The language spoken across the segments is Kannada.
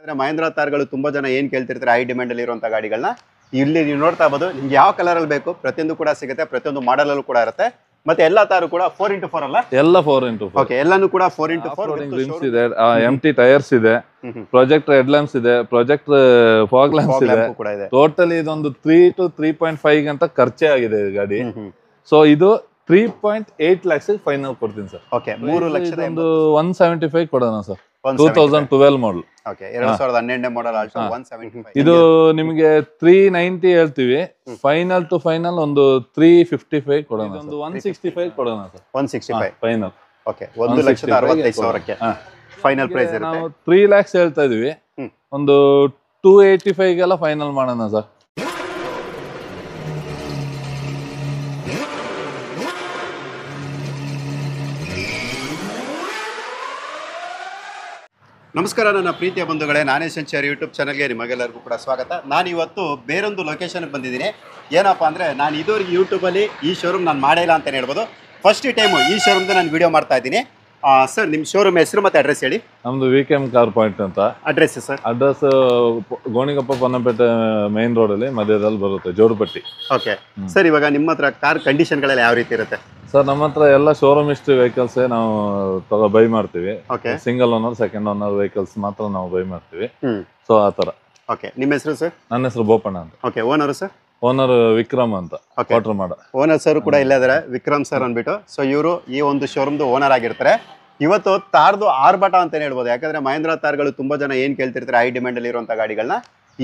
ಯಾಕಂದ್ರೆ ಮಹೇಂದ್ರ ತಾರ್ಗಳು ತುಂಬಾ ಜನ ಏನ್ ಕೇಳ್ತಿರ್ತಾರೆ ಹೈ ಅಲ್ಲಿ ಇರುವಂತಹ ಗಾಡಿಗಳನ್ನ ಇಲ್ಲಿ ನೀವು ನೋಡ್ತಾ ಇರ್ಬೋದು ನಿಮ್ಗೆ ಯಾವ ಕಲರ್ ಅಲ್ಲಿ ಬೇಕು ಪ್ರತಿಯೊಂದು ಕೂಡ ಸಿಗುತ್ತೆ ಪ್ರತಿಯೊಂದು ಮಾಡೆಲ್ ಅಲ್ಲೂ ಕೂಡ ಇರುತ್ತೆ ಮತ್ತೆ ಎಲ್ಲಾ ತಾರು ಕೂಡ ಫೋರ್ ಇಂಟು ಫೋರ್ ಅಲ್ಲ ಎಲ್ಲ ಫೋರ್ ಇಂಟು ಓಕೆ ಎಲ್ಲಾನು ಕೂಡ ಫೋರ್ ಇಂಟು ಫೋರ್ ರಿಮ್ಸ್ ಇದೆ ಎಮ್ ಟಿ ಟೈರ್ಸ್ ಇದೆ ಪ್ರೊಜೆಕ್ಟ್ ಹೆಡ್ ಲ್ಯಾಂಪ್ಸ್ ಇದೆ ಪ್ರೊಜೆಕ್ಟ್ ಫಾಗ್ ಲ್ಯಾಂಪ್ಸ್ ಇದೆ ಟೋಟಲಿ ಇದೊಂದು three to three point five ಅಂತ ಖರ್ಚೆ ಆಗಿದೆ ಗಾಡಿ ಸೊ ಇದು three point eight lakhs final ಕೊಡ್ತೀನಿ ಸರ್ ಓಕೆ ಮೂರು ಲಕ್ಷದ ಒಂದು ಒನ್ ಸೆವೆಂಟಿ ಫೈವ್ ಕೊಡೋಣ ಸರ್ 2012 ಇದು ನಿಮಗೆ ತ್ರೀ ನೈನ್ಟಿ ಹೇಳ್ತೀವಿ ಫೈನಲ್ ಟು ಫೈನಲ್ ಒಂದು ತ್ರೀ ಫಿಫ್ಟಿ ಫೈವ್ ಕೊಡೋಣ ಒಂದು ಕೊಡೋಣ sir final okay final price ನಾವು ತ್ರೀ ಲ್ಯಾಕ್ಸ್ ಹೇಳ್ತಾ ಇದೀವಿ ಒಂದು ಟೂ ಫೈವ್ ಫೈನಲ್ ಮಾಡೋಣ ಸರ್ ನಮಸ್ಕಾರ ನನ್ನ ಪ್ರೀತಿಯ ಬಂಧುಗಳೇ ನಾನೇ ಸಂಚಾರಿ ಯೂಟ್ಯೂಬ್ ಚಾನಲ್ಗೆ ನಿಮಗೆಲ್ಲರಿಗೂ ಕೂಡ ಸ್ವಾಗತ ನಾನು ಇವತ್ತು ಬೇರೊಂದು ಲೊಕೇಶನ್ಗೆ ಬಂದಿದ್ದೀನಿ ಏನಪ್ಪ ಅಂದರೆ ನಾನು ಇದುವರೆಗೆ ಯೂಟ್ಯೂಬಲ್ಲಿ ಈ ಶೋರೂಮ್ ನಾನು ಮಾಡೇ ಇಲ್ಲ ಅಂತಲೇ ಹೇಳ್ಬೋದು ಫಸ್ಟ್ ಟೈಮು ಈ ಶೋರೂಮ್ದು ನಾನು ವೀಡಿಯೋ ಮಾಡ್ತಾ ಇದ್ದೀನಿ ಸರ್ ನಿಮ್ಮ ಶೋರೂಮ್ ಹೆಸರು ಮತ್ತೆ ಅಡ್ರೆಸ್ ಹೇಳಿ ನಮ್ಮದು ವಿ ಕೆ ಕಾರ್ ಪಾಯಿಂಟ್ ಅಂತ address sir address Gonikoppa Ponnampet road ಅಲ್ಲಿ ಮಧ್ಯದಲ್ಲಿ ಬರುತ್ತೆ ಜೋಡುಪಟ್ಟಿ ಓಕೆ ಸರ್ ಇವಾಗ ನಿಮ್ಮ ಹತ್ರ ಕಾರ್ ಕಂಡೀಷನ್ಗಳೆಲ್ಲ ಯಾವ ರೀತಿ ಇರುತ್ತೆ ಸರ್ ನಮ್ಮ ಹತ್ರ ಎಲ್ಲ ಶೋರೂಮ್ ಇಷ್ಟು ವೆಹಿಕಲ್ಸ್ ನಾವು ಬೈ ಮಾಡ್ತೀವಿ single owner second owner vehicles ಮಾತ್ರ ನಾವು ಬೈ ಮಾಡ್ತೀವಿ ಸೊ ಆತರ ಓಕೆ ನಿಮ್ಮ ಹೆಸರು ಸರ್ ನನ್ನ ಹೆಸರು ಬೋಪಣ್ಣ ಅಂತ okay owner sir owner Vikram ಅಂತ ಕ್ವಾರ್ಟರ್ ಮಾಡ ಓನರ್ ಸರ್ ಕೂಡ ಇಲ್ಲೇ ವಿಕ್ರಮ್ ಸರ್ ಅಂದ್ಬಿಟ್ಟು ಸೊ ಇವರು ಈ ಒಂದು ದು ಓನರ್ ಆಗಿರ್ತಾರೆ ಇವತ್ತು ತಾರ್ದು ಆರ್ಭಟ ಅಂತ ಹೇಳ್ಬೋದು ಯಾಕಂದ್ರೆ ಮಹೇಂದ್ರ ತಾರ್ಗಳು ತುಂಬಾ ಜನ ಏನ್ ಕೇಳ್ತಿರ್ತಾರೆ ಹೈ ಡಿಮ್ಯಾಂಡ್ ಅಲ್ಲಿ ಇರುವಂತ ಗಾಡಿಗಳನ್ನ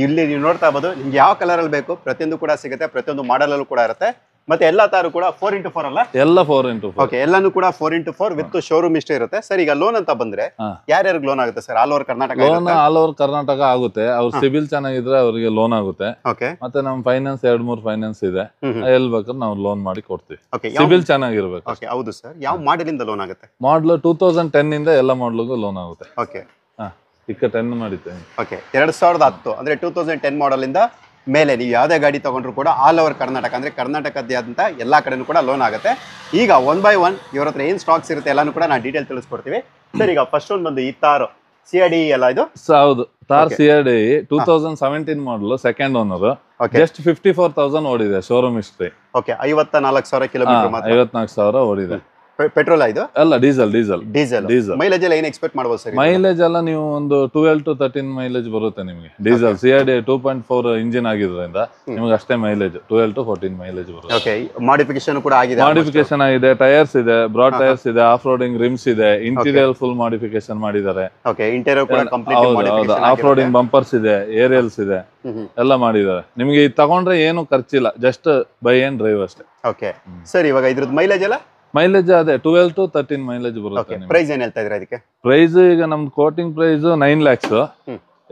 ಇಲ್ಲಿ ನೀವು ನೋಡ್ತಾ ಇರ್ಬೋದು ನಿಮ್ಗೆ ಯಾವ ಕಲರ್ ಅಲ್ಲಿ ಬೇಕು ಪ್ರತಿಯೊಂದು ಕೂಡ ಸಿಗುತ್ತೆ ಪ್ರತಿಯೊಂದು ಮಾಡಲಲ್ಲೂ ಕೂಡ ಇರುತ್ತೆ ಮತ್ತೆ ಎಲ್ಲ ತಾರು ಕೂಡ ಫೋರ್ ಇಂಟು ಫೋರ್ ಅಲ್ಲ ಎಲ್ಲ ಫೋರ್ ಇಂಟು ಓಕೆ ಎಲ್ಲಾನು ಕೂಡ four into four with showroom ಇಷ್ಟೇ ಇರುತ್ತೆ ಸರ್ ಈಗ ಲೋನ್ ಅಂತ ಬಂದ್ರೆ ಯಾರ್ಯಾರಿಗೆ ಲೋನ್ ಆಗುತ್ತೆ sir all over Karnataka loan all over Karnataka ಆಗುತ್ತೆ ಅವ್ರ ಸಿಬಿಲ್ ಚೆನ್ನಾಗಿದ್ರೆ ಅವರಿಗೆ ಲೋನ್ ಆಗುತ್ತೆ ಓಕೆ ಮತ್ತೆ ನಮ್ ಫೈನಾನ್ಸ್ ಎರಡ್ ಮೂರ್ ಫೈನಾನ್ಸ್ ಇದೆ ಎಲ್ ಬೇಕಾದ್ರೆ ನಾವು ಲೋನ್ ಮಾಡಿ ಕೊಡ್ತೀವಿ ಸಿಬಿಲ್ ಚೆನ್ನಾಗಿರ್ಬೇಕು ಓಕೆ ಹೌದು ಸರ್ ಯಾವ ಮಾಡೆಲ್ ಇಂದ ಲೋನ್ ಆಗುತ್ತೆ ಮಾಡಲ್ ಟೂ ತೌಸಂಡ್ ಟೆನ್ ಇಂದ ಎಲ್ಲ ಮಾಡಲ್ಗೂ ಲೋನ್ ಆಗುತ್ತೆ ಓಕೆ ಇಕ್ಕ ಟೆನ್ ಮಾಡಿದ್ದೇನೆ ಓಕೆ ಎರಡ್ ಸಾವಿರದ ಹತ್ತು ಅಂದ್ರೆ ಟೂ ತೌಸಂಡ್ ಟೆನ್ ಮಾಡಲ್ ಇಂದ ಮೇಲೆ ನೀವು ಯಾವುದೇ ಗಾಡಿ ತೊಗೊಂಡ್ರು ಕೂಡ ಆಲ್ ಓವರ್ ಕರ್ನಾಟಕ ಅಂದರೆ ಕರ್ನಾಟಕದಾದಂತ ಎಲ್ಲ ಕಡೆನೂ ಕೂಡ ಲೋನ್ ಆಗುತ್ತೆ ಈಗ ಒನ್ ಬೈ ಒನ್ ಇವ್ರ ಹತ್ರ ಏನು ಸ್ಟಾಕ್ಸ್ ಇರುತ್ತೆ ಎಲ್ಲಾನು ಕೂಡ ನಾನು ಡೀಟೇಲ್ ತಿಳಿಸ್ಕೊಡ್ತೀವಿ ಸರ್ ಈಗ ಫಸ್ಟ್ ಒಂದು ಬಂದು ಈ ತಾರ್ ಸಿ ಆರ್ ಡಿ ಎಲ್ಲ ಇದು ಹೌದು Thar C R D two thousand seventeen model second owner just fifty four thousand ಓಡಿದೆ ಶೋರೂಮ್ ಹಿಸ್ಟ್ರಿ ಓಕೆ ಐವತ್ತ ನಾಲ್ಕು ಸಾವಿರ ಕಿಲೋಮೀಟರ್ ಐವತ್ನಾಲ್ಕು ಸಾವಿರ ಓಡಿದೆ ಪೆಟ್ರೋಲ್ ಇದು ಅಲ್ಲ diesel diesel diesel diesel mileage ಎಲ್ಲ ಏನು ಎಕ್ಸ್ಪೆಕ್ಟ್ ಮಾಡ್ಬೋದು ಸರ್ ಮೈಲೇಜ್ ಎಲ್ಲ ನೀವು ಒಂದು ಟುವೆಲ್ ಟು ತರ್ಟೀನ್ ಮೈಲೇಜ್ ಬರುತ್ತೆ ನಿಮಗೆ diesel C R D two point four engine ಆಗಿದ್ರಿಂದ ನಿಮಗೆ ಅಷ್ಟೇ mileage twelve to fourteen mileage ಬರುತ್ತೆ ಓಕೆ ಮಾಡಿಫಿಕೇಶನ್ ಕೂಡ ಆಗಿದೆ ಮಾಡಿಫಿಕೇಶನ್ ಆಗಿದೆ ಟೈರ್ಸ್ ಇದೆ ಬ್ರಾಡ್ ಟೈರ್ಸ್ ಇದೆ ಆಫ್ ರೋಡಿಂಗ್ ರಿಮ್ಸ್ ಇದೆ ಇಂಟೀರಿಯರ್ ಫುಲ್ ಮಾಡಿಫಿಕೇಶನ್ ಮಾಡಿದ್ದಾರೆ ಓಕೆ ಇಂಟೀರಿಯರ್ ಕೂಡ ಕಂಪ್ಲೀಟ್ ಆಫ್ ರೋಡಿಂಗ್ ಬಂಪರ್ಸ್ ಇದೆ ಏರಿಯಲ್ಸ್ ಇದೆ ಎಲ್ಲ ಮಾಡಿದ್ದಾರೆ ನಿಮಗೆ ಇದು ತಗೊಂಡ್ರೆ ಏನು ಖರ್ಚಿಲ್ಲ ಜಸ್ಟ್ ಬೈ ಏನ್ ಡ್ರೈವ್ ಅಷ್ಟೇ ಓಕೆ ಸರಿ ಇವಾಗ ಇದ್ರದ್ದು ಮೈಲೇಜ್ ಎಲ್ಲ ಮೈಲೇಜ್ ಅದೇ ಟ್ವೆಲ್ ಟು ತರ್ಟೀನ್ ಮೈಲೇಜ್ ಬರುತ್ತೆ ಪ್ರೈಸ್ ಏನ್ ಹೇಳ್ತಾ ಇದ್ರೆ ಅದಕ್ಕೆ ಪ್ರೈಸ್ ಈಗ ನಮ್ದು ಕೋಟಿಂಗ್ ಪ್ರೈಸ್ ನೈನ್ ಲ್ಯಾಕ್ಸ್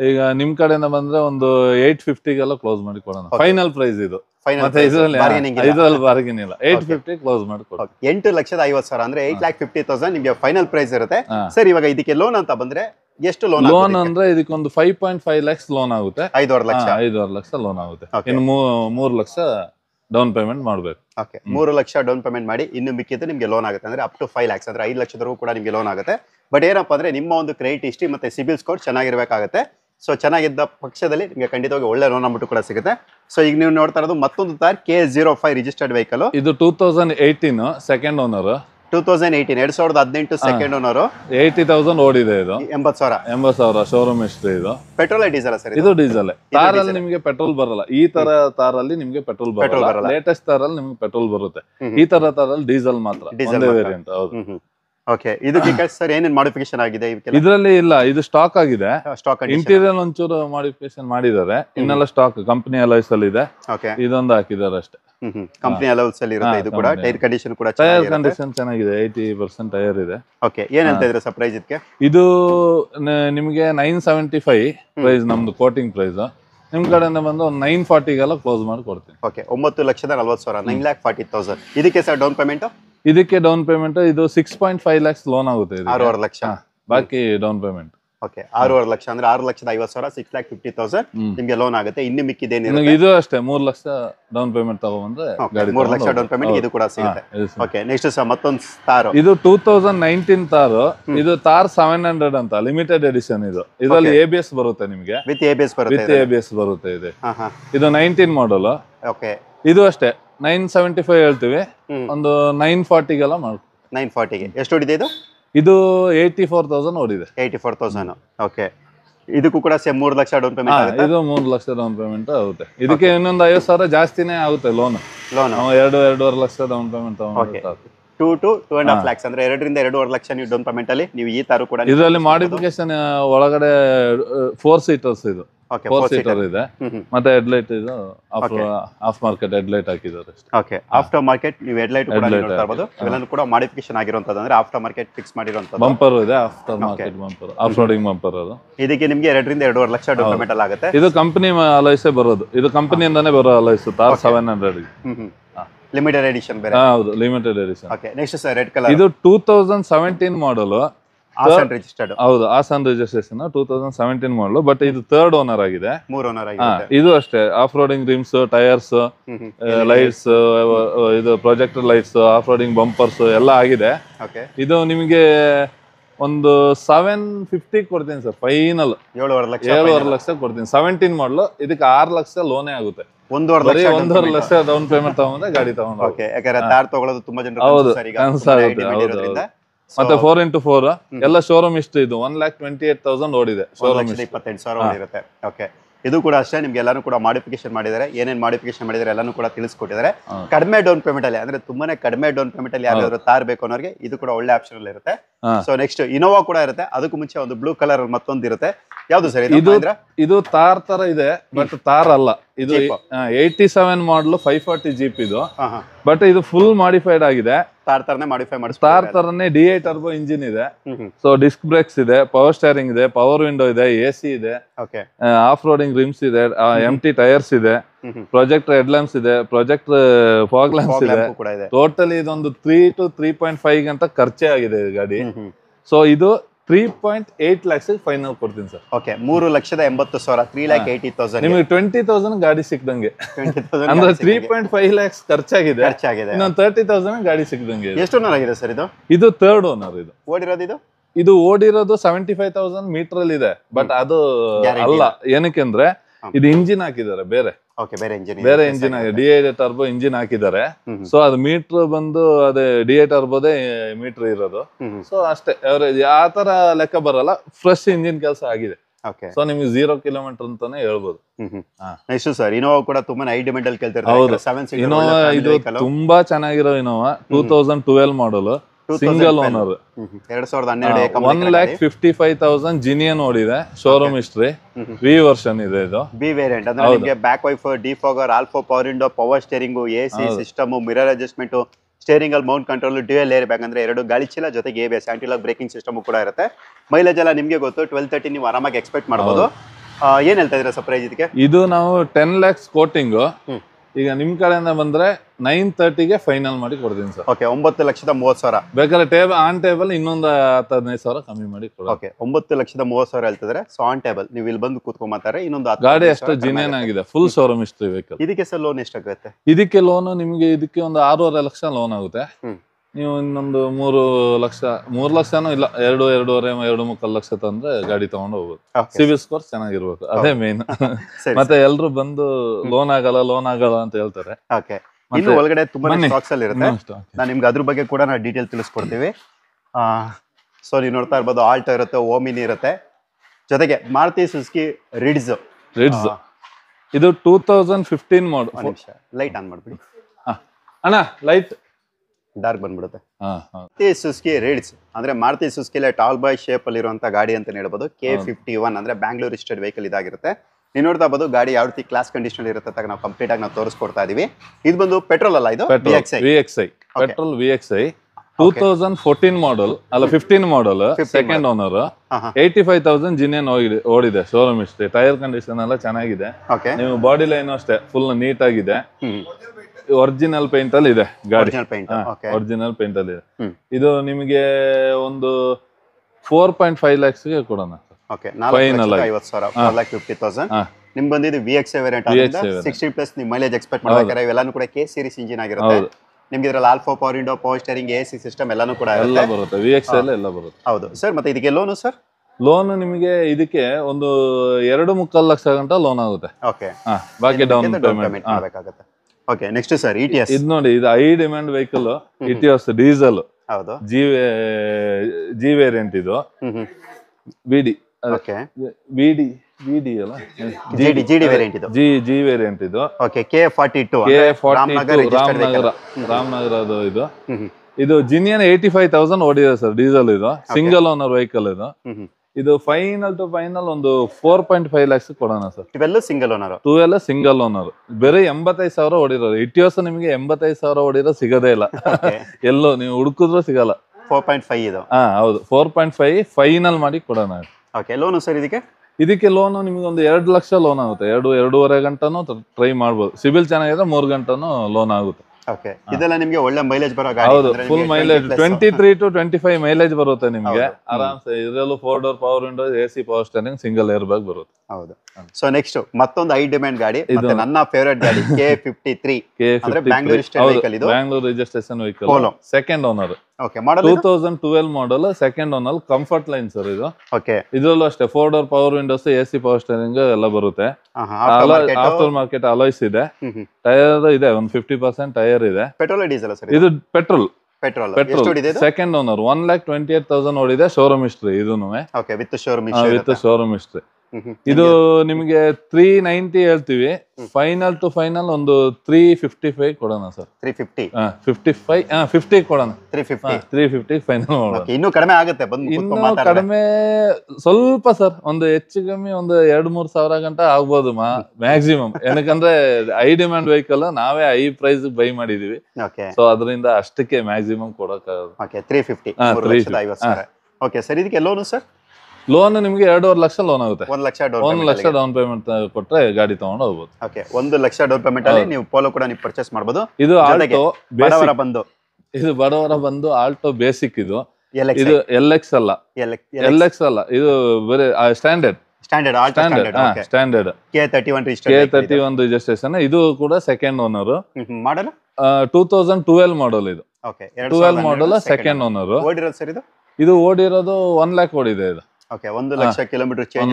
ಈಗ ನಿಮ್ ಕಡೆಯಿಂದ ಬಂದ್ರೆ ಒಂದು ಏಟ್ ಫಿಫ್ಟಿಗೆಲ್ಲ ಕ್ಲೋಸ್ ಮಾಡಿ ಕೊಡೋಣ ಫೈನಲ್ ಪ್ರೈಸ್ ಇದು ಫೈನಲ್ ಇದರಲ್ಲಿ ಬಾರ್ಗಿನ್ ಇಲ್ಲ ಏಟ್ ಫಿಫ್ಟಿ ಕ್ಲೋಸ್ ಮಾಡಿ ಎಂಟು ಲಕ್ಷದ ಐವತ್ತು ಸಾವಿರ ಅಂದ್ರೆ ಏಟ್ ಲ್ಯಾಕ್ ಫಿಫ್ಟಿ ತೌಸಂಡ್ ನಿಮ್ಗೆ ಫೈನಲ್ ಪ್ರೈಸ್ ಇರುತ್ತೆ ಸರ್ ಇವಾಗ ಇದಕ್ಕೆ ಲೋನ್ ಅಂತ ಬಂದ್ರೆ ಎಷ್ಟು ಲೋನ್ ಲೋನ್ ಅಂದ್ರೆ ಇದಕ್ಕೊಂದು five point five lakhs loan ಆಗುತ್ತೆ ಐದು ಲಕ್ಷ ಐದು ಲಕ್ಷ ಲೋನ್ ಆಗುತ್ತೆ ಇನ್ನು ಮೂರು ಲಕ್ಷ ಡೌನ್ ಪೇಮೆಂಟ್ ಮಾಡಬೇಕು ಓಕೆ ಮೂರು ಲಕ್ಷ ಡೌನ್ ಪೇಮೆಂಟ್ ಮಾಡಿ ಇನ್ನು ಮಿಕ್ಕಿದ್ದು ನಿಮಗೆ ಲೋನ್ ಆಗುತ್ತೆ ಅಂದ್ರೆ ಅಪ್ ಟು ಫೈವ್ ಲ್ಯಾಕ್ಸ್ ಅಂದ್ರೆ ಐದು ಲಕ್ಷದವರೆಗೂ ಕೂಡ ನಿಮಗೆ ಲೋನ್ ಆಗುತ್ತೆ ಬಟ್ ಏನಪ್ಪ ಅಂದ್ರೆ ನಿಮ್ಮ ಒಂದು ಕ್ರೆಡಿಟ್ ಹಿಸ್ಟ್ರಿ ಮತ್ತೆ ಸಿಬಿಲ್ ಸ್ಕೋರ್ ಚೆನ್ನಾಗಿರಬೇಕಾಗುತ್ತೆ ಸೊ ಚೆನ್ನಾಗಿದ್ದ ಪಕ್ಷದಲ್ಲಿ ನಿಮಗೆ ಖಂಡಿತವಾಗಿ ಒಳ್ಳೆ ಲೋನ್ ಅಂಬಿಟ್ಟು ಕೂಡ ಸಿಗುತ್ತೆ ಸೊ ಈಗ ನೀವು ನೋಡ್ತಾ ಇರೋದು ಮತ್ತೊಂದು Thar K zero five registered vehicle ಇದು two thousand eighteen second owner two thousand eighteen ಎರಡ್ ಸಾವಿರದ ಹದಿನೆಂಟು ಸೆಕೆಂಡ್ ಓನರ್ ಏಯ್ಟಿ ತೌಸಂಡ್ ಓಡಿದೆ ಇದು ಎಂಬತ್ ಸಾವಿರ ಎಂಬತ್ ಸಾವಿರ ಶೋರೂಮ್ ಇಷ್ಟು ಇದು ಪೆಟ್ರೋಲ್ ಡೀಸೆಲ್ ಸರ್ ಇದು ಡೀಸೆಲ್ ತಾರ್ ಅಲ್ಲಿ ನಿಮ್ಗೆ ಪೆಟ್ರೋಲ್ ಬರಲ್ಲ ಈ ತರ ತಾರ್ ಅಲ್ಲಿ ನಿಮ್ಗೆ ಪೆಟ್ರೋಲ್ ಬರಲ್ಲ ಲೇಟೆಸ್ಟ್ ತಾರಲ್ಲಿ ಅಲ್ಲಿ ನಿಮ್ಗೆ ಪೆಟ್ರೋಲ್ ಬರುತ್ತೆ ಈ ತರ ತಾರಲ್ಲಿ ಡೀಸೆಲ್ ಮಾತ್ರ ವೇರಿಯಂಟ್ ಹೌದು ಓಕೆ ಇದಕ್ಕೆ ಸರ್ ಏನೇನು ಮಾಡಿಫಿಕೇಶನ್ ಆಗಿದೆ ಇದರಲ್ಲಿ ಇಲ್ಲ ಇದು ಸ್ಟಾಕ್ ಆಗಿದೆ ಸ್ಟಾಕ್ ಇಂಟೀರಿಯರ್ ಒಂಚೂರು ಮಾಡಿಫಿಕೇಶನ್ ಮಾಡಿದ್ದಾರೆ ಇನ್ನೆಲ್ಲ ಸ್ಟಾಕ್ ಕಂಪನಿ ಅಲೈಸ್ ಅಲ್ಲಿ ಇದೆ ಇದೊಂದು ಹಾಕಿದ್ದಾರೆ ಅಷ್ಟೇ ಕಂಪನಿ ಅಲೌಸ್ ಅಲ್ಲಿ ಇರುತ್ತೆ ಇದು ಕೂಡ ಟೈರ್ ಕಂಡೀಷನ್ ಕೂಡ ಟೈರ್ ಕಂಡೀಷನ್ ಚೆನ್ನಾಗಿದೆ ಏಯ್ಟಿ ಪರ್ಸೆಂಟ್ ಟೈರ್ ಇದೆ ಓಕೆ ಏನ್ ಹೇಳ್ತಾ ಇದ್ರೆ ಪ್ರೈಸ್ ಇದಕ್ಕೆ ಇದು ನಿಮಗೆ ನೈನ್ ಸೆವೆಂಟಿ ಫೈವ್ ಪ್ರೈಸ್ ನಮ್ದು ಕೋಟಿಂಗ್ ಪ್ರೈಸ್ ನಿಮ್ ಕಡೆಯಿಂದ ಬಂದು ಒಂದು ನೈನ್ ಫಾರ್ಟಿಗೆಲ್ಲ ಕ್ಲೋಸ್ ಮಾಡಿ ಕೊಡ್ತೀನಿ ಓಕೆ ಒಂಬತ್ತು ಲಕ್ಷದ ನಲ್ವತ್ತು ಸಾವಿರ ನೈನ್ ಲ್ಯಾಕ್ ಫಾರ್ಟಿ ತೌಸಂಡ್ ಇದಕ್ಕೆ ಸರ್ ಡೌನ್ ಪೇಮೆಂಟ್ ಇದಕ್ಕೆ ಡೌನ್ ಪೇಮೆಂಟ್ ಇದು six point five lakhs loan ಆಗುತ್ತೆ ಆರೂವರೆ ಲಕ್ಷ ಬಾಕಿ ಡೌನ್ ಪೇಮೆಂಟ್ ಓಕೆ ಆರೂವರೆ ಲಕ್ಷ ಅಂದ್ರೆ ಆರು ಲಕ್ಷದ ಐವತ್ತು ಸಾವಿರ ಸಿಕ್ಸ್ ಲ್ಯಾಕ್ ಫಿಫ್ಟಿ ತೌಸಂಡ್ ನಿಮಗೆ ಲೋನ್ ಆಗುತ್ತೆ ಇನ್ನು ಮಿಕ್ಕಿದೇನು ಇದು ಅಷ್ಟೇ ಮೂರ್ ಲಕ್ಷ ಡೌನ್ ಪೇಮೆಂಟ್ ತಗೊಂಡ್ರೆ ಮೂರ್ ಲಕ್ಷ ಡೌನ್ ಪೇಮೆಂಟ್ ಇದು ಕೂಡ ಸಿಗುತ್ತೆ ನೆಕ್ಸ್ಟ್ ಸರ್ ಮತ್ತೊಂದು ತಾರು ಇದು ಟೂ ತೌಸಂಡ್ ನೈನ್ಟೀನ್ ತಾರು ಇದು ತಾರ್ ಸೆವೆನ್ ಹಂಡ್ರೆಡ್ ಅಂತ ಲಿಮಿಟೆಡ್ ಎಡಿಷನ್ ಇದು ಇದರಲ್ಲಿ ಎ ಬಿ ಎಸ್ ಬರುತ್ತೆ ನಿಮಗೆ ವಿತ್ ಎ ಬಿ ಎಸ್ ಬರುತ್ತೆ ವಿತ್ ಎ ಬಿ ಎಸ್ ಬರುತ್ತೆ ಇದೆ ಇದು ನೈನ್ಟೀನ್ ಮಾಡಲ್ ಓಕೆ ಇದು ಅಷ್ಟೇ ನೈನ್ ಸೆವೆಂಟಿ ಫೈವ್ ಹೇಳ್ತೀವಿ ಒಂದು ನೈನ್ ಫಾರ್ಟಿಗೆಲ್ಲ ಮಾಡ್ತೀವಿ ನೈನ್ ಫಾರ್ಟಿಗೆ ಎಷ್ಟು ಹೊಡಿದೆ ಇದು ಇದು ಏಯ್ಟಿ ಫೋರ್ ತೌಸಂಡ್ ಹೊಡಿದೆ ಏಯ್ಟಿ ಫೋರ್ ತೌಸಂಡ್ ಓಕೆ ಇದಕ್ಕೂ ಕೂಡ ಸೇಮ್ ಮೂರು ಲಕ್ಷ ಡೌನ್ ಪೇಮೆಂಟ್ ಇದು ಮೂರು ಲಕ್ಷ ಡೌನ್ ಪೇಮೆಂಟ್ ಆಗುತ್ತೆ ಇದಕ್ಕೆ ಇನ್ನೊಂದು ಐವತ್ತು ಸಾವಿರ ಜಾಸ್ತಿನೇ ಆಗುತ್ತೆ ಲೋನ್ ಲೋನ್ ಎರಡು ಎರಡೂವರೆ ಲಕ್ಷ down payment two to to two and half lakhs ಅಂದ್ರೆ ಎರಡರಿಂದ ಎರಡೂವರೆ ಲಕ್ಷ ನೀವು ಡೌನ್ ಪೇಮೆಂಟ್ ಅಲ್ಲಿ ನೀವು ಈ ತಾರು ಕೂಡ ಇದರಲ್ಲಿ ಮಾಡಿಫಿಕೇಶನ್ ಒಳಗಡೆ ಫೋರ್ ಸೀಟರ್ಸ್ ಇದು ಫೋರ್ ಸೀಟರ್ ಇದೆ ಮತ್ತೆ ಲೈಟ್ ಇದು ಆಫ್ ಮಾರ್ಕೆಟ್ ಹೆಡ್ ಲೈಟ್ ಹಾಕಿದ್ದಾರೆ ಓಕೆ ಆಫ್ಟರ್ ಮಾರ್ಕೆಟ್ ನೀವು ಲೈಟ್ ಕೂಡ ನೋಡ್ತಾ ಇರಬಹುದು ಕೂಡ ಮಾಡಿಫಿಕೇಶನ್ ಆಗಿರುವಂತದ್ದು ಅಂದ್ರೆ ಆಫ್ಟರ್ ಮಾರ್ಕೆಟ್ ಫಿಕ್ಸ್ ಮಾಡಿರುವಂತದ್ದು ಬಂಪರ್ ಇದೆ after aftermarket bumper off roading bumper ಅದು ಇದಕ್ಕೆ ನಿಮಗೆ ಎರಡರಿಂದ ಎರಡೂವರೆ ಲಕ್ಷ ಡಾಕ್ಯುಮೆಂಟ್ ಅಲ್ಲಿ ಆಗುತ್ತೆ ಇದು ಕಂಪನಿ ಅಲಾಯ್ಸೇ ಬರೋದು ಇದು ಕಂಪನಿ ಇಂದಾನೆ ಬರೋ alloys Thar seven hundred limited edition ಬೇರೆ ಹೌದು limited edition okay next sir red colour ಇದು ಟೂ ತೌಸಂಡ್ ಸೆವೆಂಟೀನ್ ಮಾಡಲು ಆಸನ್ ರಿಜಿಸ್ಟರ್ಡ್ ಹೌದು ಆಸನ್ registration two thousand seventeen model but ಇದು ತರ್ಡ್ ಓನರ್ ಆಗಿದೆ ಮೂರ್ ಓನರ್ ಆಗಿದೆ ಇದು ಅಷ್ಟೇ off roading rims tyres lights ಇದು projector lights off roading bumpers ಎಲ್ಲ ಆಗಿದೆ ಇದು ನಿಮಗೆ ಒಂದು ಸೆವೆನ್ ಫಿಫ್ಟಿ ಕೊಡ್ತೀನಿ ಸರ್ ಫೈನಲ್ ಏಳುವರೆ ಲಕ್ಷ ಏಳುವರೆ ಲಕ್ಷ ಕೊಡ್ತೀನಿ ಸೆವೆಂಟೀನ್ ಮಾಡಲು ಇದಕ್ಕೆ ಆರು ಲಕ್ಷ ಲೋನೇ ಆಗುತ್ತೆ ಒಂದೂವರೆ ಲಕ್ಷ ಡೌನ್ ಪೇಮೆಂಟ್ ತಗೊಂಡ್ರೆ ಗಾಡಿ ತಗೊಂಡು ಯಾಕಂದ್ರೆ ತಾರ್ ತಗೊಳ್ಳೋದು ತುಂಬಾ ಜನ ಹೌದು ಮತ್ತೆ ಫೋರ್ ಇಂಟು ಫೋರ್ ಎಲ್ಲ ಶೋರೂಮ್ ಇಷ್ಟು ಇದು one lakh twenty eight thousand ಓಡಿದೆ ಶೋರೂಮ್ ಇಪ್ಪತ್ತೆಂಟು ಸಾವಿರ ಇರುತ್ತೆ ಓಕೆ ಇದು ಕೂಡ ಅಷ್ಟೇ ನಿಮ್ಗೆ ಎಲ್ಲಾನು ಕೂಡ ಮಾಡಿಫಿಕೇಶನ್ ಮಾಡಿದ್ದಾರೆ ಏನೇನು ಮಾಡಿಫಿಕೇಶನ್ ಮಾಡಿದ್ದಾರೆ ಎಲ್ಲಾನು ಕೂಡ ತಿಳಿಸ್ಕೊಟ್ಟಿದ್ದಾರೆ ಕಡಿಮೆ ಡೌನ್ ಪೇಮೆಂಟ್ ಅಲ್ಲಿ ಅಂದ್ರೆ ತುಂಬಾನೇ ಕಡಿಮೆ ಡೌನ್ ಪೇಮೆಂಟ್ ಅಲ್ಲಿ ಯಾರಾದ್ರು ತಾರ್ ಬೇಕು ಅನ್ನೋರಿಗೆ ಇದು ಕೂಡ ಒಳ್ಳೆ ಆಪ್ಷನ್ ಅಲ್ಲಿ ಇರುತ್ತೆ ಸೊ ನೆಕ್ಸ್ಟ್ ಇನೋವಾ ಕೂಡ ಇರುತ್ತೆ ಅದಕ್ಕೂ ಮುಂಚೆ ಒಂದು ಬ್ಲೂ ಕಲರ್ ಮತ್ತೊಂದು ಇರುತ್ತೆ ಯಾವ್ದು ಸರಿ ಇದು ಇದು ತಾರ್ ತರ ಇದೆ ಬಟ್ ತಾರ್ ಅಲ್ಲ ಇದು eighty seven model five forty jeep ಇದು ಬಟ್ ಇದು ಫುಲ್ ಮಾಡಿಫೈಡ್ ಆಗಿದೆ ಸ್ಟಾರ್ ತರನೇ ಡಿ ಐ ಟರ್ಬೋ ಇಂಜಿನ್ ಇದೆ ಸೊ ಡಿಸ್ಕ್ ಬ್ರೇಕ್ಸ್ ಇದೆ ಪವರ್ ಸ್ಟೇರಿಂಗ್ ಇದೆ ಪವರ್ ವಿಂಡೋ ಇದೆ ಎ ಸಿ ಇದೆ ಆಫ್ ರೋಡಿಂಗ್ ರಿಮ್ಸ್ ಇದೆ ಎಂ ಟಿ ಟೈರ್ಸ್ ಇದೆ ಪ್ರೊಜೆಕ್ಟ್ ಹೆಡ್ ಲ್ಯಾಂಪ್ಸ್ ಇದೆ ಪ್ರೊಜೆಕ್ಟ್ ಫಾಗ್ ಲ್ಯಾಂಪ್ಸ್ ಇದೆ ಟೋಟಲಿ ಇದೊಂದು three to three point five ಅಂತ ಖರ್ಚೆ ಆಗಿದೆ ಗಾಡಿ ಸೊ ಇದು three point eight lakhs final ಕೊಡ್ತೀನಿ ಸರ್ ಓಕೆ ಮೂರು ಲಕ್ಷದ ಎಂಬತ್ತು ಸಾವಿರ ತ್ರೀ ಲ್ಯಾಕ್ ಏಯ್ಟಿ ತೌಸಂಡ್ ನಿಮಗೆ ಟ್ವೆಂಟಿ ತೌಸಂಡ್ ಗಾಡಿ ಸಿಕ್ದಂಗೆ ಅಂದ್ರೆ ತ್ರೀ ಪಾಯಿಂಟ್ ಫೈವ್ ಲ್ಯಾಕ್ಸ್ ಖರ್ಚಾಗಿದೆ ಖರ್ಚಾಗಿದೆ ಇನ್ನೊಂದು ತರ್ಟಿ ತೌಸಂಡ್ ಗಾಡಿ ಸಿಕ್ದಂಗೆ ಎಷ್ಟು ಓನರ್ ಆಗಿದೆ ಸರ್ ಇದು ಇದು ಥರ್ಡ್ ಓನರ್ ಇದು ಓಡಿರೋದು ಇದು ಇದು ಓಡಿರೋದು ಸೆವೆಂಟಿ ಫೈವ್ ತೌಸಂಡ್ ಮೀಟರ್ ಅಲ್ಲಿ ಇದೆ ಬಟ್ ಅದು ಅಲ್ಲ ಏನಕ್ಕೆ ಅಂದ್ರೆ ಇದು ಇಂಜಿನ್ ಹಾಕಿದ್ದಾರೆ ಬೇರೆ ಬೇರೆ ಇಂಜಿನ್ ಬೇರೆ ಡಿ ಟರ್ಬೋ ಇಂಜಿನ್ ಹಾಕಿದ್ದಾರೆ ಸೊ ಅದು ಮೀಟರ್ ಬಂದು ಅದೇ ಡಿ ಐ ಟರ್ಬೋದೇ ಮೀಟರ್ ಇರೋದು ಸೊ ಅಷ್ಟೇ ಅವರೇಜ್ ತರ ಲೆಕ್ಕ ಬರಲ್ಲ ಫ್ರೆಶ್ ಇಂಜಿನ್ ಕೆಲಸ ಆಗಿದೆ ಸೊ ನಿಮ್ಗೆ ಜೀರೋ ಕಿಲೋಮೀಟರ್ ಅಂತಾನೆ ಹೇಳ್ಬೋದು ಸರ್ ಇನೋವಾ ಕೂಡ ತುಂಬಾ ಹೈ ಇನೋವಾ ಇದು ತುಂಬಾ ಚೆನ್ನಾಗಿರೋ Innova two thousand twelve model single owner ಎರಡ್ ಸಾವಿರದ ಹನ್ನೆರಡು one lakh fifty five thousand genuine ಓಡಿದೆ ಶೋರೂಮ್ ಹಿಸ್ಟ್ರಿ ವಿ ವರ್ಷನ್ ಇದೆ ಇದು ಬಿ ವೇರಿಯಂಟ್ ಅಂದ್ರೆ ನಿಮಗೆ back wiper defogger also power window power steering A C system mirror adjustment steering ಅಲ್ಲಿ mount control dual air bag ಅಂದ್ರೆ ಎರಡು ಗಾಳಿ ಚೀಲ ಜೊತೆಗೆ ಎ ಬಿ ಬ್ರೇಕಿಂಗ್ ಸಿಸ್ಟಮ್ ಕೂಡ ಇರುತ್ತೆ ಮೈಲೇಜ್ ಎಲ್ಲ ನಿಮಗೆ ಗೊತ್ತು ಟ್ವೆಲ್ ತರ್ಟಿ ನೀವು ಆರಾಮಾಗಿ ಎಕ್ಸ್ಪೆಕ್ಟ್ ಮಾಡಬಹುದು ಏನ್ ಹೇಳ್ತಾ ಇದೀರಾ ಸರ್ ಇದಕ್ಕೆ ಇದು ನಾವು ಟೆನ್ ಲ್ಯಾಕ್ಸ್ ಕೋಟಿಂಗ್ ಈಗ ನಿಮ್ ಕಡೆಯಿಂದ ಬಂದ್ರೆ ನೈನ್ ತರ್ಟಿಗೆ ಫೈನಲ್ ಮಾಡಿ ಕೊಡ್ತೀನಿ ಸರ್ ಓಕೆ ಒಂಬತ್ತು ಲಕ್ಷದ ಮೂವತ್ತು ಸಾವಿರ ಬೇಕಾದ್ರೆ ಟೇಬಲ್ ಆನ್ ಟೇಬಲ್ ಇನ್ನೊಂದು ಹತ್ತು ಹದಿನೈದು ಸಾವಿರ ಕಮ್ಮಿ ಮಾಡಿ ಕೊಡ ಓಕೆ ಒಂಬತ್ತು ಲಕ್ಷದ ಮೂವತ್ತು ಸಾವಿರ ಹೇಳ್ತಿದ್ರೆ ಸೊ ಆನ್ ಟೇಬಲ್ ನೀವು ಇಲ್ಲಿ ಬಂದು ಕೂತ್ಕೊಂಡ್ ಮಾತಾರೆ ಇನ್ನೊಂದು ಗಾಡಿ ಎಷ್ಟು ಆಗಿದೆ ಫುಲ್ ಶೋರೂಮ್ ಇಷ್ಟು ವೆಹಿಕಲ್ ಇದಕ್ಕೆ ಸರ್ ಲೋನ್ ಎಷ್ಟಾಗುತ್ತೆ ಇದಕ್ಕೆ ಲೋನ್ ನಿಮಗೆ ಇದಕ್ಕೆ ಒಂದು ಆರೂವರೆ ಲಕ್ಷ ಲೋನ್ ಆಗುತ್ತೆ ನೀವು ಇನ್ನೊಂದು ಮೂರು ಲಕ್ಷ ಮೂರು ಲಕ್ಷನೂ ಇಲ್ಲ ಎರಡು ಎರಡೂವರೆ ಎರಡು ಮುಕ್ಕಾಲು ಲಕ್ಷ ತಂದ್ರೆ ಗಾಡಿ ತಗೊಂಡು ಹೋಗ್ಬೋದು ಸಿಬಿಲ್ ಸ್ಕೋರ್ ಚೆನ್ನಾಗಿರ್ಬೇಕು ಅದೇ ಮೇನ್ ಮತ್ತೆ ಎಲ್ರು ಬಂದು ಲೋನ್ ಆಗಲ್ಲ ಲೋನ್ ಆಗಲ್ಲ ಅಂತ ಹೇಳ್ತಾರೆ ಒಳಗಡೆ ತುಂಬಾ ಸ್ಟಾಕ್ಸ್ ಅಲ್ಲಿ ಇರುತ್ತೆ ನಾನು ನಿಮ್ಗೆ ಅದ್ರ ಬಗ್ಗೆ ಕೂಡ ನಾವು ಡೀಟೇಲ್ ತಿಳಿಸ್ಕೊಡ್ತೀವಿ ಸೊ ನೀವು ನೋಡ್ತಾ ಇರ್ಬೋದು ಆಲ್ಟೋ ಇರುತ್ತೆ ಓಮಿನಿ ಇರುತ್ತೆ ಜೊತೆಗೆ ಮಾರುತಿ ಸುಸ್ಕಿ ರಿಡ್ಸ್ ರಿಡ್ಸ್ ಇದು ಟೂ ತೌಸಂಡ್ ಫಿಫ್ಟೀನ್ ಮಾಡು ಲೈಟ್ ಆನ್ ಮಾಡ್ಬಿಡಿ ಅಣ್ಣ ಲೈಟ್ ಡಾರ್ಕ್ ಬಂದ್ಬಿಡುತ್ತೆ ಮಾರುತಿ ಸುಸ್ಕಿ ರೇಡ್ಸ್ ಅಂದ್ರೆ ಮಾರುತಿ ಸುಸ್ಕಿಲೆ ಟಾಲ್ ಬಾಯ್ ಶೇಪ್ ಅಲ್ಲಿ ಇರುವಂತ ಗಾಡಿ ಅಂತ ಹೇಳ್ಬೋದು ಕೆ ಫಿಫ್ಟಿ ಒನ್ ಅಂದ್ರೆ ಬ್ಯಾಂಗ್ಳೂರ್ ರಿಜಿಸ್ಟರ್ಡ್ ವೆಹಿಕಲ್ ಇದಾಗಿರುತ್ತೆ ನೀವು ನೋಡ್ತಾ ಬೋದು ಗಾಡಿ ಯಾವ ರೀತಿ ಕ್ಲಾಸ್ ಕಂಡೀಷನ್ ಇರುತ್ತೆ ನಾವು ಕಂಪ್ಲೀಟ್ ಆಗಿ ನಾವು ತೋರಿಸ್ಕೊಡ್ತಾ ಇದೀವಿ ಇದು ಬಂದು ಪೆಟ್ರೋಲ್ ಅಲ್ಲ ಇದು V petrol I two thousand fourteen model ಅಲ್ಲ fifteen model second owner eighty five thousand genuine ಓಡಿದೆ ಶೋರೂಮ್ ಇಷ್ಟೇ ಟೈರ್ ಕಂಡೀಷನ್ ಎಲ್ಲ ಚೆನ್ನಾಗಿದೆ ನೀವು ಬಾಡಿ ಲೈನ್ ಅಷ್ಟೇ ಫುಲ್ ನೀಟ್ ಆಗಿದೆ ಒರಿಜಿನಲ್ ಪೇಂಟ್ ಅಲ್ಲಿ ಇದೆ ಗಾಡಿ ಒರಿಜಿನಲ್ ಪೇಂಟ್ ಅಲ್ಲಿ ಇದೆ ಇದು ನಿಮಗೆ ಒಂದು ಫೋರ್ ಪಾಯಿಂಟ್ ಫೈವ್ ಲ್ಯಾಕ್ಸ್ ಗೆ ಕೊಡೋಣ ಫೈನಲ್ ನಿಮ್ ಬಂದಿದ್ದು V X variant sixty plus ನೀವು ಮೈಲೇಜ್ ಎಕ್ಸ್ಪೆಕ್ಟ್ ಮಾಡ್ಬೇಕಾರೆ ಇವೆಲ್ಲಾನು ಕೂಡ ಕೆ ಸೀರೀಸ್ ಇಂಜಿನ್ ಆಗಿರುತ್ತೆ ನಿಮ್ಗೆ ಇದ್ರಲ್ಲಿ alpha power window power steering A C system ಎಲ್ಲಾನು ಕೂಡ ಎಲ್ಲ ಬರುತ್ತೆ ವಿ ಅಲ್ಲಿ ಎಲ್ಲ ಬರುತ್ತೆ ಹೌದು ಸರ್ ಮತ್ತೆ ಇದಕ್ಕೆ ಲೋನು ಸರ್ ಲೋನ್ ನಿಮಗೆ ಇದಕ್ಕೆ ಒಂದು ಎರಡು ಮುಕ್ಕಾಲು ಲಕ್ಷ ಗಂಟ ಲೋನ್ ಆಗುತ್ತೆ ಓಕೆ ಬಾಕಿ ಡೌನ್ ಪೇಮೆಂಟ್ ಮಾಡಬೇಕಾಗುತ್ತೆ okay next sir E T ಇದು ನೋಡಿ ಇದು high demand vehicle E T S diesel ಹೌದು ಜಿ ಜಿ ವೇರಿಯಂಟ್ ಇದು ವಿಡಿ ಓಕೆ ವಿಡಿ ವಿಡಿ ಅಲ್ಲ ಜಿಡಿ ಜಿಡಿ ವೇರಿಯಂಟ್ ಇದು ಜಿ ಜಿ ವೇರಿಯಂಟ್ ಇದು okay K forty to K forty Ramanagara ಇದು ಇದು ಜಿನಿಯನ್ ಏಯ್ಟಿ ಫೈವ್ ತೌಸಂಡ್ ಓಡಿದೆ ಸರ್ ಡೀಸೆಲ್ ಇದು ಸಿಂಗಲ್ ಓನರ್ ವೆಹಿಕಲ್ ಇದು ಇದು ಫೈನಲ್ ಟು ಫೈನಲ್ ಒಂದು ಫೋರ್ ಪಾಯಿಂಟ್ ಫೈವ್ ಲ್ಯಾಕ್ಸ್ ಕೊಡೋಣ ಸರ್ ಇವೆಲ್ಲ ಸಿಂಗಲ್ ಓನರ್ ಟೂ ಎಲ್ಲ ಸಿಂಗಲ್ ಓನರ್ ಬೇರೆ ಎಂಬತ್ತೈದು ಸಾವಿರ ಹೊಡಿರೋದು ಇಟಿಯೋಸ್ ನಿಮಗೆ ಎಂಬತ್ತೈದು ಸಾವಿರ ಹೊಡಿರೋ ಸಿಗೋದೇ ಇಲ್ಲ ಎಲ್ಲೋ ನೀವು ಹುಡುಕಿದ್ರು ಸಿಗಲ್ಲ ಫೋರ್ ಪಾಯಿಂಟ್ ಫೈವ್ ಇದು ಹೌದು ಫೋರ್ ಪಾಯಿಂಟ್ ಫೈವ್ ಫೈನಲ್ ಮಾಡಿ ಕೊಡೋಣ ಓಕೆ ಲೋನು ಸರ್ ಇದಕ್ಕೆ ಇದಕ್ಕೆ ಲೋನು ನಿಮಗೆ ಒಂದು ಎರಡು ಲಕ್ಷ ಲೋನ್ ಆಗುತ್ತೆ ಎರಡು ಎರಡೂವರೆ ಗಂಟೆನೂ ಟ್ರೈ ಮಾಡ್ಬೋದು ಸಿಬಿಲ್ ಚೆನ್ನಾಗಿದ್ರೆ ಮೂರು ಗಂಟೆನೂ ಲೋನ್ ಆಗುತ್ತೆ ಓಕೆ ಇದೆಲ್ಲ ನಿಮಗೆ ಒಳ್ಳೆ ಮೈಲೇಜ್ ಬರೋ ಗಾಡಿ ಹೌದು full mileage twenty three to twenty five mileage ಬರುತ್ತೆ ನಿಮಗೆ ಆರಾಮ್ಸೆ ಇದರಲ್ಲೂ four door power window A power steering single air bag ಬರುತ್ತೆ ಹೌದು ಸೊ ನೆಕ್ಸ್ಟ್ ಮತ್ತೊಂದು ಐ ಡಿಮ್ಯಾಂಡ್ ಗಾಡಿ ನನ್ನ ಫೇವರೇಟ್ ಗಾಡಿ ಕೆ ಫಿಫ್ಟಿ ತ್ರೀ ಅಂದ್ರೆ Bangalore registration vehicle second owner okay model two thousand twelve second owner comfort line sir ಇದು ಓಕೆ ಇದರಲ್ಲೂ ಅಷ್ಟೇ four door power windows A C power steering ಎಲ್ಲ ಬರುತ್ತೆ ಆಫ್ಟರ್ ಮಾರ್ಕೆಟ್ ಅಲೋಯ್ಸ್ ಇದೆ ಟೈರ್ ಇದೆ ಒಂದ್ ಫಿಫ್ಟಿ ಪರ್ಸೆಂಟ್ ಟೈರ್ ಇದೆ ಪೆಟ್ರೋಲ್ ಡೀಸೆಲ್ ಸರ್ ಇದು petrol petrol petrol second owner one lakh twenty eight thousand ಓಡಿದೆ ಶೋರೂಮ್ ಹಿಸ್ಟ್ರಿ ಇದನ್ನು with showroom with showroom history ಇದು ನಿಮಗೆ ತ್ರೀ ನೈಂಟಿ ಹೇಳ್ತೀವಿ ಫೈನಲ್ ಟು ಫೈನಲ್ ಒಂದು ತ್ರೀ ಫಿಫ್ಟಿ ಫೈವ್ ಕೊಡೋಣ sir three fifty fifty five fifty ಕೊಡೋಣ ತ್ರೀ ಫಿಫ್ಟಿ ಫೈನಲ್ ಇನ್ನೂ ಕಡಿಮೆ ಆಗುತ್ತೆ ಕಡಿಮೆ ಸ್ವಲ್ಪ ಸರ್ ಒಂದು ಹೆಚ್ಚು ಕಮ್ಮಿ ಒಂದು ಎರಡು ಮೂರ್ ಸಾವಿರ ಗಂಟ ಆಗ್ಬೋದು ಮ್ಯಾಕ್ಸಿಮಮ್ ಏನಕ್ಕಂದ್ರೆ ಐ ಡಿಮ್ಯಾಂಡ್ ವೆಹಿಕಲ್ ನಾವೇ ಐ ಪ್ರೈಸ್ ಬೈ ಮಾಡಿದೀವಿ ಸೊ ಅದರಿಂದ ಅಷ್ಟಕ್ಕೆ ಮ್ಯಾಕ್ಸಿಮಮ್ ಕೊಡಕ್ಕೆ ತ್ರೀ ಫಿಫ್ಟಿ ಓಕೆ ಸರ್ ಇದಕ್ಕೆ ಎಲ್ಲೋನು ಸರ್ ಲೋನ್ ನಿಮಗೆ ಎರಡೂವರೆ ಲಕ್ಷ ಲೋನ್ ಆಗುತ್ತೆ ಒಂದು ಲಕ್ಷ ಡೌನ್ ಒಂದು ಲಕ್ಷ ಡೌನ್ ಪೇಮೆಂಟ್ ಕೊಟ್ರೆ ಗಾಡಿ ತಗೊಂಡು ಹೋಗ್ಬೋದು ಓಕೆ ಒಂದು ಲಕ್ಷ ಡೌನ್ ಪೇಮೆಂಟ್ ಅಲ್ಲಿ ನೀವು ಪೋಲೋ ಕೂಡ ನೀವು ಪರ್ಚೇಸ್ ಮಾಡಬಹುದು ಇದು ಆಲ್ಟೋ ಬಡವರ ಬಂದು ಇದು ಬಡವರ ಬಂದು ಆಲ್ಟೋ ಬೇಸಿಕ್ ಇದು ಇದು ಎಲ್ ಎಕ್ಸ್ ಅಲ್ಲ ಎಲ್ ಎಕ್ಸ್ ಅಲ್ಲ ಇದು ಬರೀ standard standard standard standard K thirty one K thirty one registration ಇದು ಕೂಡ second owner model two thousand twelve model ಇದು ಟ್ವೆಲ್ ಮಾಡಲ್ ಸೆಕೆಂಡ್ ಓನರ್ ಓಡಿರೋದು ಸರ್ ಇದು ಇದು ಓಡಿರೋದು ಒನ್ ಲ್ಯಾಕ್ ಓಡಿದೆ ಇದು ಓಕೆ ಒಂದು ಲಕ್ಷ ಕಿಲೋಮೀಟರ್ ಚೇಂಜ್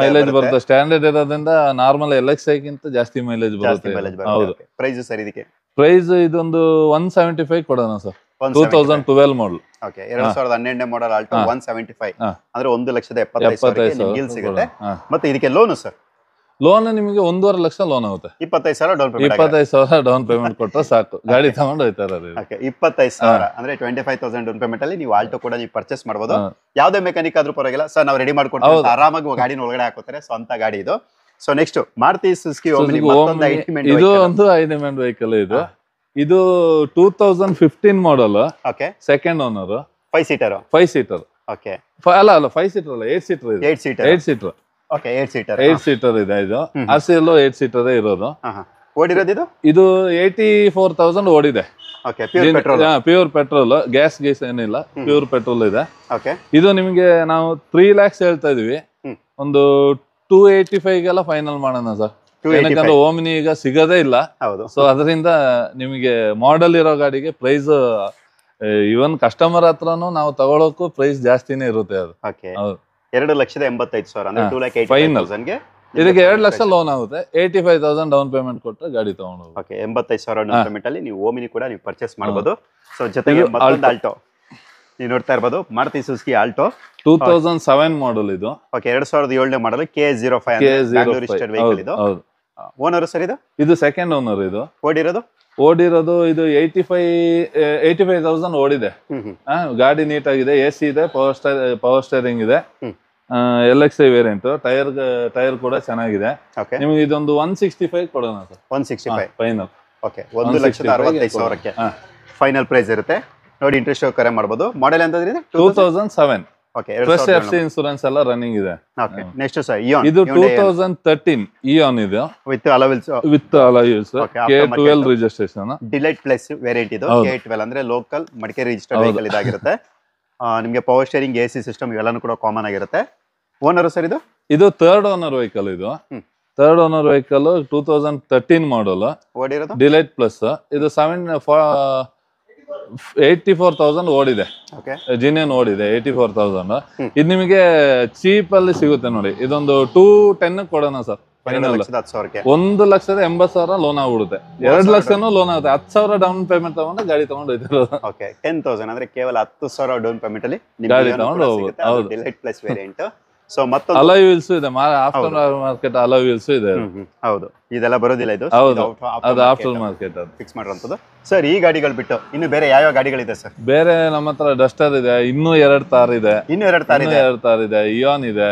ಮೈಲೇಜ್ ಬರುತ್ತೆ ಸ್ಟ್ಯಾಂಡರ್ಡ್ ನಾರ್ಮಲ್ ಎಲ್ ಜಾಸ್ತಿ ಮೈಲೇಜ್ ಬರುತ್ತೆ ಪ್ರೈಸ್ ಸರ್ ಇದಕ್ಕೆ ಪ್ರೈಸ್ ಇದೊಂದು ಒನ್ ಸೆವೆಂಟಿ ಫೈವ್ ಕೊಡೋಣ sir two thousand twelve model okay ಸಾವಿರದ ಹನ್ನೆರಡನೇ ಮಾಡಲ್ ಒನ್ ಸೆವೆಂಟಿ ಫೈವ್ ಅಂದ್ರೆ ಒಂದು ಲಕ್ಷದ ಎಪ್ಪತ್ತೈದು ಸಿಗುತ್ತೆ ಮತ್ತೆ ಇದಕ್ಕೆ ಲೋನು ಸರ್ ಲೋನ್ ನಿಮಗೆ ಒಂದೂವರೆ ಲಕ್ಷ ಲೋನ್ ಆಗುತ್ತೆ ಇಪ್ಪತ್ತೈದು ಸಾವಿರ ಡೌನ್ ಪೇಮೆಂಟ್ ಇಪ್ಪತ್ತೈದು ಡೌನ್ ಪೇಮೆಂಟ್ ಕೊಟ್ಟರೆ ಸಾಕು ಗಾಡಿ ತಗೊಂಡು ಹೋಯ್ತಾರೆ ಇಪ್ಪತ್ತೈದು ಸಾವಿರ ಅಂದ್ರೆ twenty five thousand down payment ಅಲ್ಲಿ ನೀವು ಆಲ್ಟೋ ಕೂಡ ನೀವು ಪರ್ಚೇಸ್ ಮಾಡಬಹುದು ಯಾವುದೇ ಮೆಕ್ಯಾನಿಕ್ ಆದ್ರೂ ಪರವಾಗಿಲ್ಲ ಸರ್ ನಾವು ರೆಡಿ ಮಾಡ್ಕೊಂಡು ಆರಾಮಾಗಿ ಗಾಡಿನ ಒಳಗಡೆ ಹಾಕೋತಾರೆ ಸ್ವಂತ ಗಾಡಿ ಇದು ಸೊ ನೆಕ್ಸ್ಟ್ ಮಾರುತಿ ಸುಸ್ಕಿ ಇದು ಒಂದು ಐದು ವೆಹಿಕಲ್ ಇದು ಇದು two thousand fifteen model okay second owner five seater five seater okay ಅಲ್ಲ ಅಲ್ಲ ಫೈವ್ ಸೀಟರ್ ಅಲ್ಲ eight seater eight seater eight seater okay eight seater seater ಇದೆ ಇದು ಏಟ್ ಇರೋದು ಓಡಿರೋದು ಇದು ಇದು ಫೋರ್ ತೌಸಂಡ್ ಓಡಿದೆ ಪ್ಯೂರ್ ಪೆಟ್ರೋಲ್ ಗ್ಯಾಸ್ ಗೀಸ್ ಏನಿಲ್ಲ ಪ್ಯೂರ್ ಪೆಟ್ರೋಲ್ ಇದೆ ಇದು ನಿಮ್ಗೆ ನಾವು ತ್ರೀ ಲ್ಯಾಕ್ಸ್ ಹೇಳ್ತಾ ಇದೀವಿ ಒಂದು ಟೂ ಫೈವ್ ಫೈವ್ಗೆಲ್ಲ ಫೈನಲ್ ಮಾಡೋಣ ಸರ್ ಯಾಕಂದ್ರೆ ಓಮಿನಿ ಈಗ ಸಿಗದೇ ಇಲ್ಲ ಸೊ ಅದರಿಂದ ನಿಮಗೆ ಮಾಡೆಲ್ ಇರೋ ಗಾಡಿಗೆ ಪ್ರೈಸ್ ಇವನ್ ಕಸ್ಟಮರ್ ಹತ್ರನು ನಾವು ತಗೊಳಕ್ಕೂ ಪ್ರೈಸ್ ಜಾಸ್ತಿನೇ ಇರುತ್ತೆ ಅದು ಹೌದು ಎರಡು ಲಕ್ಷದ ಎಂಬತ್ತೈದು ಸಾವಿರ ಅಂದ್ರೆ ಟೂ ಲ್ಯಾಕ್ ಏಯ್ಟಿ ತೌಸಂಡ್ಗೆ ಇದಕ್ಕೆ ಎರಡು ಲಕ್ಷ ಲೋನ್ ಆಗುತ್ತೆ eighty five thousand down payment ಕೊಟ್ಟರೆ ಗಾಡಿ ತಗೊಂಡು ಓಕೆ ಎಂಬತ್ತೈದು ಸಾವಿರ ಡೌನ್ ಪೇಮೆಂಟ್ ಅಲ್ಲಿ ನೀವು ಓಮಿನಿ ಕೂಡ ನೀವು ಪರ್ಚೇಸ್ ಮಾಡಬಹುದು ಸೊ ಜೊತೆಗೆ ಮತ್ತೊಂದು ಆಲ್ಟೋ ನೀವು ನೋಡ್ತಾ ಇರ್ಬೋದು Maruti Suzuki Alto two thousand seven model ಇದು ಓಕೆ ಎರಡ್ ಸಾವಿರದ ಏಳನೇ model K zero five Bengaluru vehicle ಇದು ಓನರ್ ಸರ್ ಇದು ಇದು ಸೆಕೆಂಡ್ ಓನರ್ ಇದು ಓಡಿರೋದು ಓಡಿರೋದು ಇದು eighty five eighty five thousand ಓಡಿದೆ ಗಾಡಿ ನೀಟ್ ಆಗಿದೆ ಎ ಸಿ ಇದೆ ಪವರ್ ಸ್ಟಾರ್ ಪವರ್ ಸ್ಟೇರಿಂಗ್ ಇದೆ L X I variant tyre tyre ಕೂಡ ಚೆನ್ನಾಗಿದೆ ನಿಮ್ಗೆ ಇದೊಂದು ಒನ್ ಸಿಕ್ಸ್ಟಿ ಫೈವ್ ಕೊಡೋಣ sir one sixty five final okay ಒಂದು ಲಕ್ಷದ ಅರವತ್ತೈದು ಸಾವಿರಕ್ಕೆ ಫೈನಲ್ ಪ್ರೈಸ್ ಇರುತ್ತೆ ನೋಡಿ ಇಂಟ್ರೆಸ್ಟ್ ಕರೆ ಮಾಡ್ಬೋದು ಮಾಡೆಲ್ ಎಂತಂದ್ರೆ two thousand seven plus F C insurance ಎಲ್ಲ ರನ್ನಿಂಗ್ ಇದೆ ನೆಕ್ಸ್ಟ್ ಸರ್ ಇಯಾನ್ ಇದು ಟೂ ತೌಸಂಡ್ ತರ್ಟೀನ್ ಇಯಾನ್ ಇದು with alloy wheels with alloy wheels K twelve registration delight plus variety ಇದು ಕೆ ಟ್ವೆಲ್ ಅಂದ್ರೆ ಲೋಕಲ್ ಮಡಿಕೇರಿ ರಿಜಿಸ್ಟರ್ಡ್ ವೆಹಿಕಲ್ ಇದಾಗಿರುತ್ತೆ ನಿಮಗೆ power steering A C system ಇವೆಲ್ಲನೂ ಕೂಡ ಕಾಮನ್ ಆಗಿರುತ್ತೆ ಓನರ್ ಸರ್ ಇದು ಇದು ಥರ್ಡ್ ಓನರ್ ವೆಹಿಕಲ್ ಇದು third owner vehicle two thousand thirteen model delight plus ಇದು ಸೆವೆನ್ ಏಯ್ಟಿ ಫೋರ್ ತೌಸಂಡ್ ಓಡಿದೆ ಜಿನಿಯನ್ ಓಡಿದೆ ಏಯ್ಟಿ ಫೋರ್ ತೌಸಂಡ್ ಇದು ನಿಮಗೆ ಚೀಪ್ ಅಲ್ಲಿ ಸಿಗುತ್ತೆ ನೋಡಿ ಇದೊಂದು ಟೂ ಟೆನ್ ಕೊಡೋಣ ಸರ್ ಒಂದು ಲಕ್ಷದ ಎಂಬತ್ ಸಾವಿರ ಲೋನ್ ಆಗ್ಬಿಡುತ್ತೆ ಎರಡ್ ಲಕ್ಷ ಲೋನ್ ಆಗುತ್ತೆ ಹತ್ತು ಸಾವಿರ ಡೌನ್ ಪೇಮೆಂಟ್ ತಗೊಂಡು ಗಾಡಿ ತಗೊಂಡು ಹೋಯ್ತಾರೆ ಟೆನ್ ತೌಸಂಡ್ ಅಂದ್ರೆ ಕೇವಲ ಹತ್ತು ಸಾವಿರ ಡೌನ್ ಪೇಮೆಂಟ್ ಅಲ್ಲಿ ಗಾಡಿ ತಗೊಂಡು ಹೋಗುತ್ತೆ ಪ್ಲಸ್ ವೇರಿಯಂಟ್ ಸೊ ಮತ್ತೊಂದು ಅಲೋ ವೀಲ್ಸ್ ಇದೆ ಆಫ್ಟರ್ ಮಾರ್ಕೆಟ್ ಅಲೋ ವೀಲ್ಸ್ ಇದೆ ಹೌದು ಇದೆಲ್ಲ ಬರೋದಿಲ್ಲ ಇದು ಹೌದು ಅದು ಆಫ್ಟರ್ ಮಾರ್ಕೆಟ್ ಅದು ಫಿಕ್ಸ್ ಮಾಡುವಂಥದ್ದು ಸರ್ ಈ ಗಾಡಿಗಳು ಬಿಟ್ಟು ಇನ್ನು ಬೇರೆ ಯಾವ ಗಾಡಿಗಳಿದೆ ಸರ್ ಬೇರೆ ನಮ್ಮ ಹತ್ರ ಡಸ್ಟರ್ ಇದೆ ಇನ್ನೂ ಎರಡ್ ತಾರ್ ಇದೆ ಇನ್ನು ಎರಡ್ ತಾರ್ ಇದೆ ಎರಡು ತಾರ್ ಇದೆ ಇಯಾನ್ ಇದೆ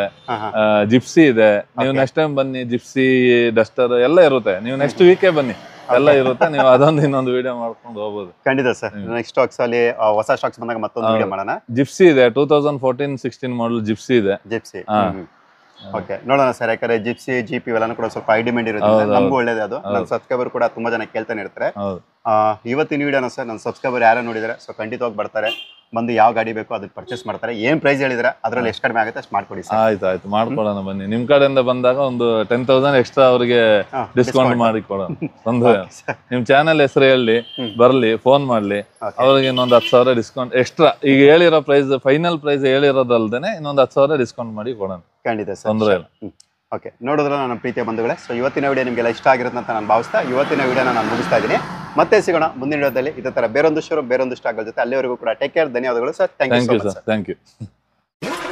ಜಿಪ್ಸಿ ಇದೆ ನೀವು ನೆಕ್ಸ್ಟ್ ಟೈಮ್ ಬನ್ನಿ ಜಿಪ್ಸಿ ಡಸ್ಟರ್ ಎಲ್ಲ ಇರುತ್ತೆ ನೀವು ನೆಕ್ಸ್ಟ್ ವೀಕೆ ಬನ್ನಿ ಎಲ್ಲ ಇರುತ್ತೆ ನೀವು ಅದೊಂದು ಇನ್ನೊಂದು ವಿಡಿಯೋ ಮಾಡ್ಕೊಂಡು ಹೋಗ್ಬೋದು ಖಂಡಿತ ಸರ್ ನೆಕ್ಸ್ಟ್ ಸ್ಟಾಕ್ಸ್ ಅಲ್ಲಿ ಹೊಸ ಸ್ಟಾಕ್ಸ್ ಬಂದಾಗ ಮತ್ತೊಂದು ವಿಡಿಯೋ ಮಾಡೋಣ ಜಿಪ್ಸಿ ಇದೆ two thousand fourteen sixteen model Gypsy ಇದೆ ಜಿಪ್ಸಿ ಓಕೆ ನೋಡೋಣ ಸರ್ ಯಾಕಂದ್ರೆ ಜಿಪ್ಸಿ ಜಿಪಿ ಎಲ್ಲ ಕೂಡ ಸ್ವಲ್ಪ ಹೈ ಡಿಮ್ಯಾಂಡ್ ಇರುತ್ತೆ ನಮಗೂ ಒಳ್ಳೇದು ಅದು ನನ್ನ ಸಬ್ಸ್ಕ್ರೈಬರ್ ಕೂಡ ತುಂಬಾ ಜನ ಕೇಳ್ತಾನೆ ಇರ್ತಾರೆ ಇವತ್ತಿನ ವಿಡಿಯೋನ ಸರ್ ನನ್ನ ಸಬ್ಸ್ಕ್ರೈಬರ್ ಯಾರು ನೋಡಿದ್ರೆ ಸೊ ಖಂಡಿತವಾಗಿ ಬರ್ತಾರೆ ಬಂದು ಯಾವ ಗಾಡಿ ಬೇಕು ಅದಕ್ಕೆ ಪರ್ಚೇಸ್ ಮಾಡ್ತಾರೆ ಏನ್ ಪ್ರೈಸ್ ಹೇಳಿದ್ರೆ ಅದರಲ್ಲಿ ಎಷ್ಟು ಕಡಿಮೆ ಆಗುತ್ತೆ ಅಷ್ಟು ಮಾಡ್ಕೊಡಿ ಸರ್ ಆಯ್ತು ಆಯ್ತು ಮಾಡ್ಕೊಡೋಣ ಬನ್ನಿ ನಿಮ್ ಕಡೆಯಿಂದ ಬಂದಾಗ ಒಂದು ಟೆನ್ ತೌಸಂಡ್ ಎಕ್ಸ್ಟ್ರಾ ಅವರಿಗೆ ಡಿಸ್ಕೌಂಟ್ ಮಾಡಿ ಕೊಡೋಣ ನಿಮ್ ಚಾನೆಲ್ ಹೆಸರು ಹೇಳಿ ಬರ್ಲಿ ಫೋನ್ ಮಾಡ್ಲಿ ಅವ್ರಿಗೆ ಇನ್ನೊಂದು ಹತ್ತು ಸಾವಿರ ಡಿಸ್ಕೌಂಟ್ ಎಕ್ಸ್ಟ್ರಾ ಈಗ ಹೇಳಿರೋ ಪ್ರೈಸ್ ಫೈನಲ್ ಪ್ರೈಸ್ ಹೇಳಿರೋದಲ್ದೇನೆ ಇನ್ನೊಂದು ಹತ್ತು ಸಾವಿರ ಡಿಸ್ಕೌಂಟ್ ಮಾಡಿ ಕೊಡೋಣ ಖಂಡಿತ ತೊಂದರೆ ಇಲ್ಲ ಓಕೆ ನೋಡಿದ್ರೆ ನನ್ನ ಪ್ರೀತಿಯ ಬಂಧುಗಳೇ ಸೊ ಇವತ್ತಿನ ವಿಡಿಯೋ ನಿಮಗೆಲ್ಲ ಇಷ್ಟ ಆಗಿರುತ್ತೆ ಅಂತ ನಾನು ಭಾವಿಸ್ತಾ ಇವತ್ತಿನ ವಿಡಿಯೋನ ನಾನು ಮುಗಿಸ್ತಾ ಇದ್ದೀನಿ ಮತ್ತೆ ಸಿಗೋಣ ಮುಂದಿನ ವಿಡಿಯೋದಲ್ಲಿ ಇದೇ ಥರ ಬೇರೊಂದು ಶೋರು ಬೇರೊಂದು ಸ್ಟಾಕ್ಗಳ ಜೊತೆ ಅಲ್ಲಿವರೆಗೂ ಕೂಡ ಟೇಕ್ ಕೇರ್ ಧನ್ಯವಾದಗಳು sir thank you thank you